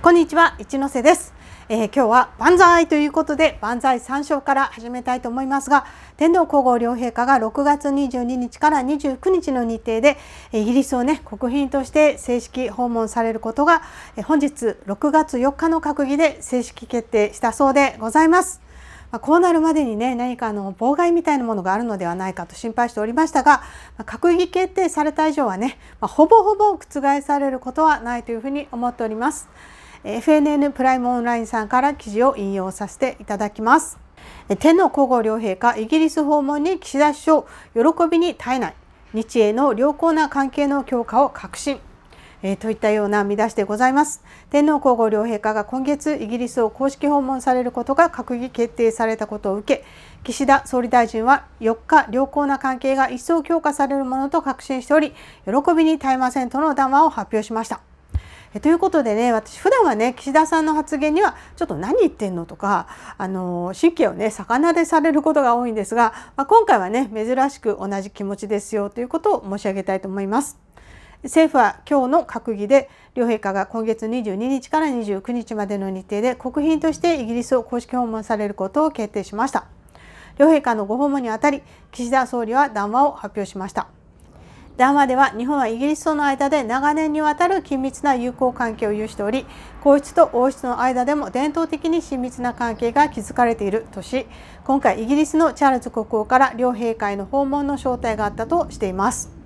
こんにちは一ノ瀬です、えー、今日は万歳ということで万歳3章から始めたいと思いますが天皇皇后両陛下が6月22日から29日の日程でイギリスをね国賓として正式訪問されることが本日6月4日の閣議で正式決定したそうでございます。まこうなるまでにね何かの妨害みたいなものがあるのではないかと心配しておりましたが、ま閣議決定された以上はね、まほぼほぼ覆されることはないというふうに思っております。FNN プライムオンラインさんから記事を引用させていただきます。天皇皇后両陛下イギリス訪問に岸田首相喜びに耐えない日英の良好な関係の強化を確信えー、といったような見出しでございます天皇皇后両陛下が今月イギリスを公式訪問されることが閣議決定されたことを受け岸田総理大臣は4日良好な関係が一層強化されるものと確信しており喜びに絶えませんとの談話を発表しましたえということでね私普段はね岸田さんの発言にはちょっと何言ってんのとかあの神経をね魚でされることが多いんですが、まあ、今回はね珍しく同じ気持ちですよということを申し上げたいと思います。政府は今日の閣議で両陛下が今月22日から29日までの日程で国賓としてイギリスを公式訪問されることを決定しました両陛下のご訪問にあたり岸田総理は談話を発表しました談話では日本はイギリスとの間で長年にわたる緊密な友好関係を有しており皇室と王室の間でも伝統的に親密な関係が築かれているとし今回イギリスのチャールズ国王から両陛下への訪問の招待があったとしています。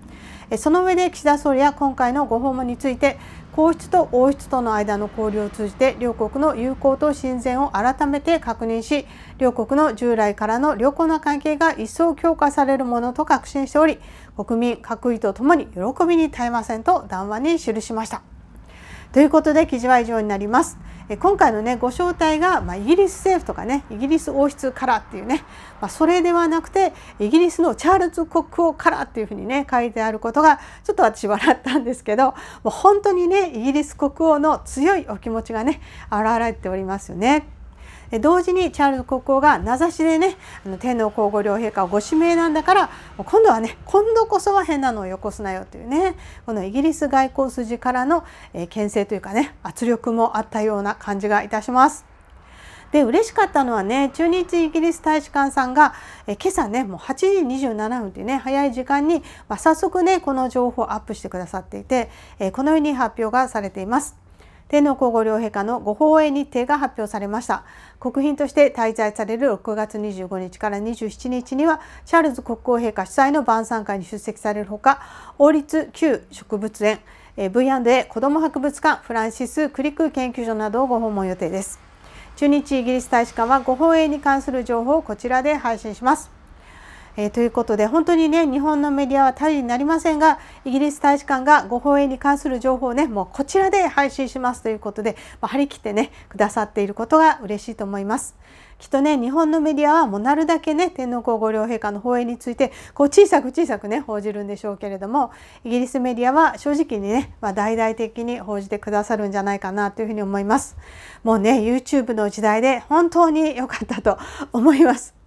その上で岸田総理は今回のご訪問について皇室と王室との間の交流を通じて両国の友好と親善を改めて確認し両国の従来からの良好な関係が一層強化されるものと確信しており国民各位とともに喜びに耐えませんと談話に記しました。ということで記事は以上になります。今回のねご招待が、まあ、イギリス政府とかねイギリス王室からっていうね、まあ、それではなくてイギリスのチャールズ国王からっていうふうにね書いてあることがちょっと私笑ったんですけどもう本当にねイギリス国王の強いお気持ちがね表れておりますよね。同時にチャールズ国王が名指しでね天皇皇后両陛下をご指名なんだから今度はね今度こそは変なのをよこすなよというねこのイギリス外交筋からの、え牽制というかね圧力もあったような感じがいたします。で嬉しかったのはね駐日イギリス大使館さんがえ今朝ねもう8時27分というね早い時間に、まあ、早速ねこの情報をアップしてくださっていてえこのように発表がされています。天皇皇后両陛下のご訪英日程が発表されました国賓として滞在される6月25日から27日にはチャールズ国王陛下主催の晩餐会に出席されるほか王立旧植物園 V&A 子ども博物館フランシス・クリック研究所などをご訪問予定です駐日イギリス大使館はご訪英に関する情報をこちらで配信しますえー、ということで本当にね日本のメディアは頼りになりませんがイギリス大使館がご放映に関する情報をねもうこちらで配信しますということで、まあ、張り切ってねくださっていることが嬉しいと思います。きっとね日本のメディアはもうなるだけね天皇皇后両陛下の放映についてこう小さく小さくね報じるんでしょうけれどもイギリスメディアは正直にね、まあ、大々的に報じてくださるんじゃないかなというふうに思います。もうね YouTube の時代で本当に良かったと思います。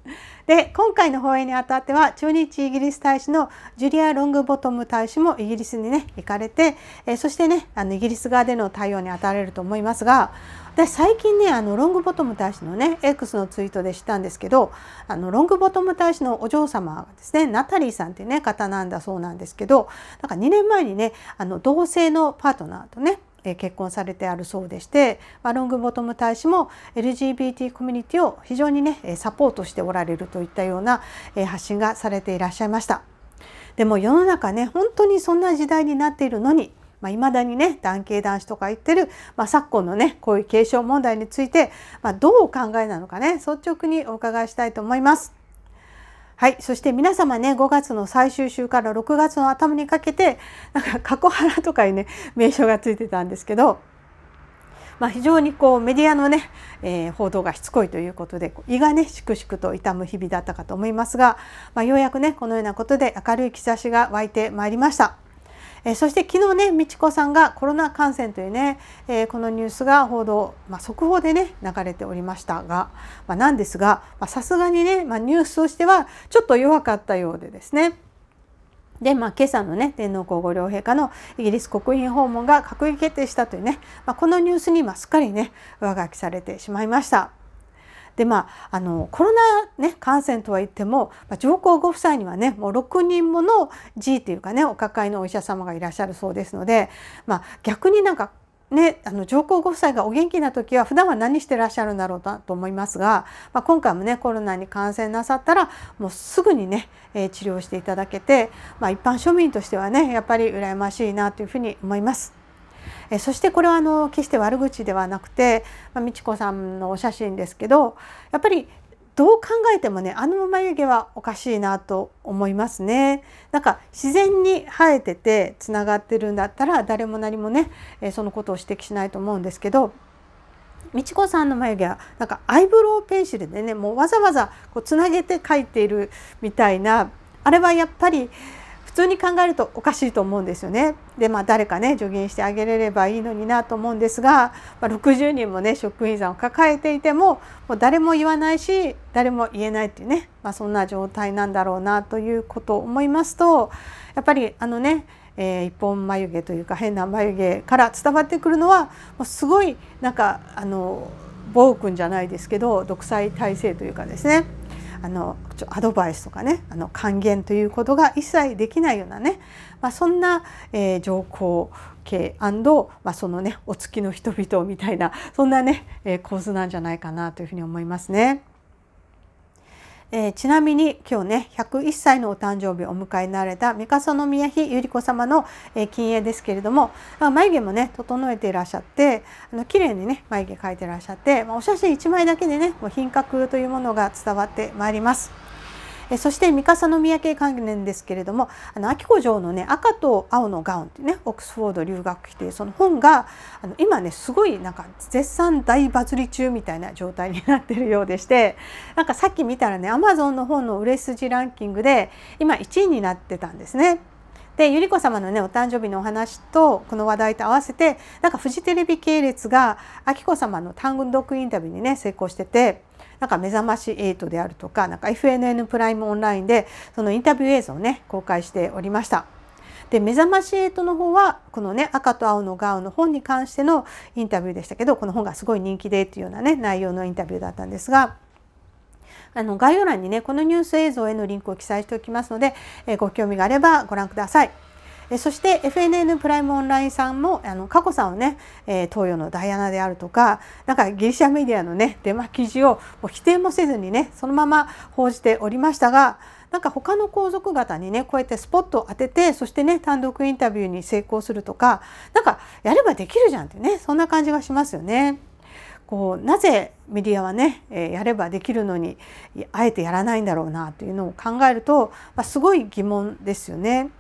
で今回の放映にあたっては駐日イギリス大使のジュリア・ロングボトム大使もイギリスにね行かれて、えそしてねあのイギリス側での対応に当たれると思いますが私最近ねあのロングボトム大使のね X のツイートで知ったんですけどあのロングボトム大使のお嬢様がですねナタリーさんってね方なんだそうなんですけどなんか2年前にねあの同性のパートナーとね結婚されてあるそうでして、まロングボトム大使も LGBT コミュニティを非常にねサポートしておられるといったような発信がされていらっしゃいました。でも世の中ね本当にそんな時代になっているのにまあ、未だにね男系男子とか言ってる、まあ、昨今のねこういう継承問題について、まあ、どうお考えなのかね率直にお伺いしたいと思います。はい。そして皆様ね、5月の最終週から6月の頭にかけて、なんか過去原とかにね、名称がついてたんですけど、まあ、非常にこうメディアのね、えー、報道がしつこいということで胃がねしくしくと痛む日々だったかと思いますが、まあ、ようやくねこのようなことで明るい兆しが湧いてまいりました。えそして昨日ね美智子さんがコロナ感染というね、えこのニュースが報道、まあ、速報でね流れておりましたが、まあ、なんですがさすがにね、まあ、ニュースとしてはちょっと弱かったようでですねで、まあ、今朝のね、天皇皇后両陛下のイギリス国賓訪問が閣議決定したというね、まあ、このニュースに、すっかりね、上書きされてしまいました。でまああのコロナ、ね、感染とは言っても、まあ、上皇ご夫妻にはねもう6人もの G というかねお抱えのお医者様がいらっしゃるそうですので、まあ、逆になんかね、あの上皇ご夫妻がお元気な時は普段は何してらっしゃるんだろうと思いますが、まあ、今回もねコロナに感染なさったらもうすぐにね、えー、治療していただけて、まあ、一般庶民としてはねやっぱり羨ましいなというふうに思います。えそしてこれはあの決して悪口ではなくて、まあ、美智子さんのお写真ですけどやっぱりどう考えてもねあの眉毛はおかしいなと思いますねなんか自然に生えててつながってるんだったら誰も何もね、えそのことを指摘しないと思うんですけど美智子さんの眉毛はなんかアイブロウペンシルでねもうわざわざこうつなげて描いているみたいなあれはやっぱり通に考えるとおかしいと思うんですよね。でまあ誰かね助言してあげれればいいのになと思うんですが、まあ、60人もね職員さんを抱えていてももう誰も言わないし誰も言えないっていうね、まあ、そんな状態なんだろうなということを思いますとやっぱりあのねえー、一本眉毛というか変な眉毛から伝わってくるのはすごいなんかあの暴君じゃないですけど独裁体制というかですねあのちょアドバイスとかねあの還元ということが一切できないようなね、まあ、そんな、えー、上皇系まあ、そのねお月の人々みたいなそんなね、えー、構図なんじゃないかなというふうに思いますね。えー、ちなみに今日ね101歳のお誕生日をお迎えになられた三笠宮妃百合子様の、えー、金鋭ですけれども、まあ、眉毛もね整えていらっしゃってあの綺麗にね眉毛描いていらっしゃって、まあ、お写真1枚だけでねもう品格というものが伝わってまいります。えそして三笠宮家関連ですけれどもあの秋子城のね赤と青のガウンってねオックスフォード留学期というその本があの今ねすごいなんか絶賛大バズり中みたいな状態になってるようでしてなんかさっき見たらねアマゾンの本の売れ筋ランキングで今1位になってたんですね。で百合子様のねお誕生日のお話とこの話題と合わせてなんかフジテレビ系列が秋子様の単独インタビューにね成功しててなんか目覚まし8であるとか、なんか FNN プライムオンラインでそのインタビュー映像をね、公開しておりました。で、目覚まし8の方は、このね、赤と青のガウの本に関してのインタビューでしたけど、この本がすごい人気でっていうようなね、内容のインタビューだったんですが、あの概要欄にね、このニュース映像へのリンクを記載しておきますので、えご興味があればご覧ください。そして FNN プライムオンラインさんもあの過去さんをね、え東洋のダイアナであるとかなんかギリシャメディアのねデマ記事をもう否定もせずにねそのまま報じておりましたがなんか他の皇族方にねこうやってスポットを当ててそしてね単独インタビューに成功するとかなんかやればできるじゃんってねそんな感じがしますよね。こうなぜメディアはね、えやればできるのにあえてやらないんだろうなというのを考えると、まあ、すごい疑問ですよね。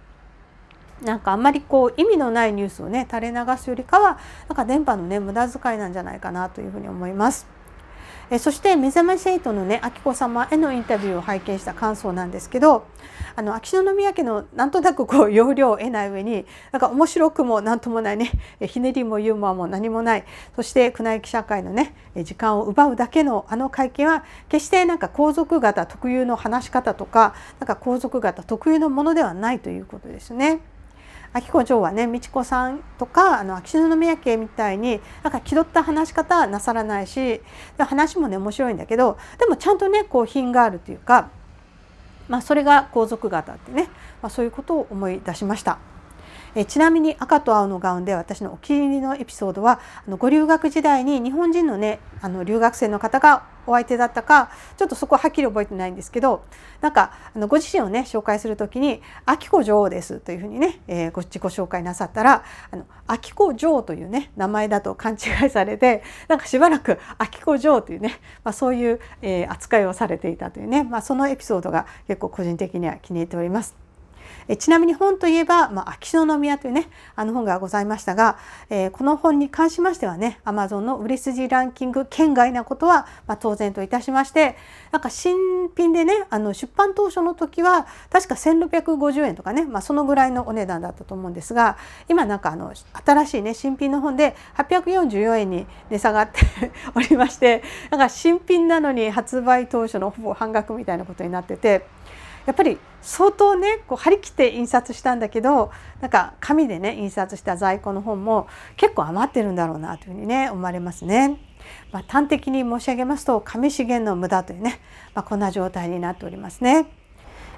なんかあんまりこう意味のないニュースをね垂れ流すよりかはなんか電波のね無駄遣いなんじゃないかなというふうに思います。えそして「目覚まし8」のね秋子様へのインタビューを拝見した感想なんですけどあの秋篠宮家のなんとなくこう要領を得ない上になんか面白くも何ともないねひねりもユーモアも何もないそして宮内記者会のね時間を奪うだけのあの会見は決してなんか皇族方特有の話し方とかなんか皇族方特有のものではないということですね。秋子城はね美智子さんとかあの秋篠宮家みたいになんか気取った話し方なさらないし話もね面白いんだけどでもちゃんとねこう品があるというか、まあ、それが皇族方ってね、まあ、そういうことを思い出しました。えちなみに赤と青のガウンで私のお気に入りのエピソードはあのご留学時代に日本人のねあの留学生の方がお相手だったかちょっとそこははっきり覚えてないんですけどなんかあのご自身をね紹介する時に「あきこ女王です」というふうにね、えー、ご自己紹介なさったら「あのあきこ女王」というね名前だと勘違いされてなんかしばらく「あきこ女王」というね、まあ、そういう、えー、扱いをされていたというね、まあ、そのエピソードが結構個人的には気に入っております。ちなみに本といえば、まあ、秋篠宮というねあの本がございましたが、えー、この本に関しましてはね Amazon の売れ筋ランキング圏外なことは、まあ、当然といたしましてなんか新品でねあの出版当初の時は確か1650円とかね、まあ、そのぐらいのお値段だったと思うんですが今なんかあの新しいね新品の本で844円に値下がって おりましてなんか新品なのに発売当初のほぼ半額みたいなことになってて。やっぱり相当ねこう張り切って印刷したんだけどなんか紙でね印刷した在庫の本も結構余ってるんだろうなというふうにね思われますね。まあ、端的に申し上げますと紙資源の無駄というね、まあ、こんな状態になっておりますね。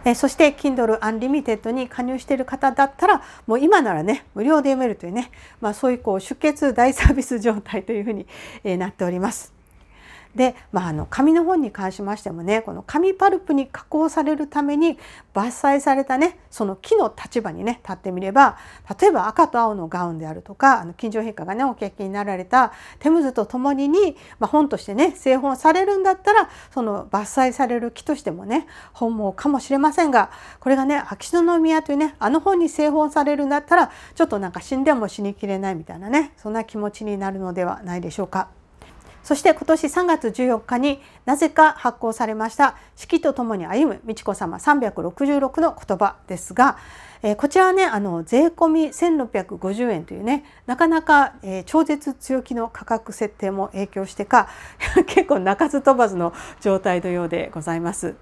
えそして Kindle Unlimited に加入している方だったらもう今ならね無料で読めるというね、まあ、そういうこう出血大サービス状態というふうに、えなっております。で、まあ、あの紙の本に関しましてもねこの紙パルプに加工されるために伐採されたねその木の立場にね立ってみれば例えば赤と青のガウンであるとかあの近所陛下がねお経験になられたテムズと共にに、まあ、本としてね製本されるんだったらその伐採される木としてもね本望かもしれませんがこれがね秋篠宮というねあの本に製本されるんだったらちょっとなんか死んでも死にきれないみたいなねそんな気持ちになるのではないでしょうか。そして今年3月14日になぜか発行されました「四季とともに歩む美智子さま366の言葉」ですが、えー、こちらねあの税込み1650円というねなかなか、えー、超絶強気の価格設定も影響してか 結構鳴かず飛ばずの状態のようでございます。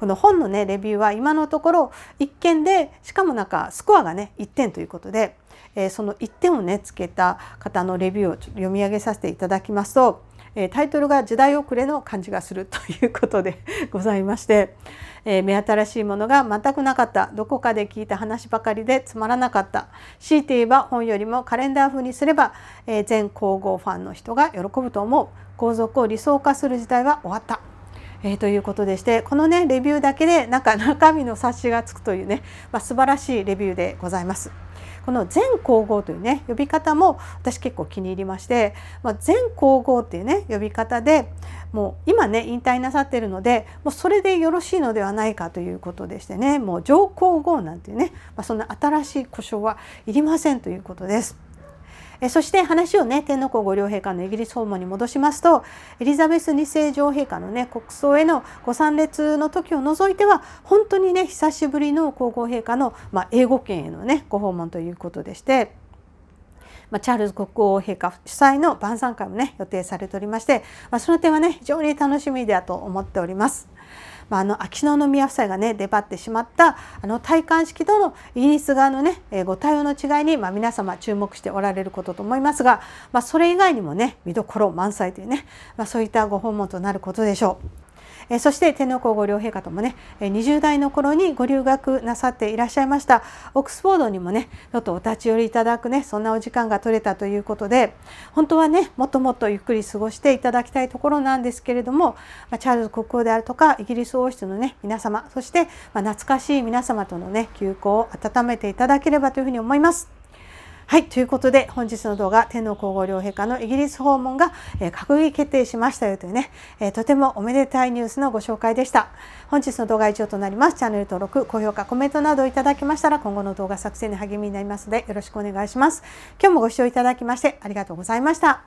この本のねレビューは今のところ1件でしかもなんかスコアがね1点ということで、えー、その1点をねつけた方のレビューを読み上げさせていただきますとえタイトルが「時代遅れの感じがする」ということで ございまして、え目新しいものが全くなかったどこかで聞いた話ばかりでつまらなかった強いて言えば本よりもカレンダー風にすれば、え全皇后ファンの人が喜ぶと思う皇族を理想化する時代は終わった。えー、ということでしてこのねレビューだけでなんか中身の冊子がつくというね、まあ、素晴らしいレビューでございます。この全皇后というね呼び方も私結構気に入りまして、まあ、全皇后っていうね呼び方でもう今ね引退なさってるのでもうそれでよろしいのではないかということでしてねもう上皇后なんていうね、まあ、そんな新しい故障はいりませんということです。そして話をね天皇皇后両陛下のイギリス訪問に戻しますとエリザベス2世女王陛下のね国葬へのご参列の時を除いては本当にね久しぶりの皇后陛下の、まあ、英語圏へのねご訪問ということでして。まあ、チャールズ国王陛下主催の晩餐会もね予定されておりまして、まあ、その点はね非常に楽しみだと思っております。まあ、あの秋篠宮夫妻がね出張ってしまったあの戴冠式とのイギリス側のねご対応の違いに、まあ、皆様注目しておられることと思いますが、まあ、それ以外にもね見どころ満載というね、まあ、そういったご訪問となることでしょう。えそして天皇皇后両陛下ともね20代の頃にご留学なさっていらっしゃいましたオックスフォードにもねちょっとお立ち寄りいただくねそんなお時間が取れたということで本当はねもっともっとゆっくり過ごしていただきたいところなんですけれども、まチャールズ国王であるとかイギリス王室のね皆様そして、ま懐かしい皆様とのね休校を温めていただければというふうに思います。はい、ということで本日の動画天皇皇后両陛下のイギリス訪問が、えー、閣議決定しましたよというね、えー、とてもおめでたいニュースのご紹介でした。本日の動画は以上となります。チャンネル登録、高評価、コメントなどいただきましたら今後の動画作成に励みになりますのでよろしくお願いします。今日もご視聴いただきましてありがとうございました。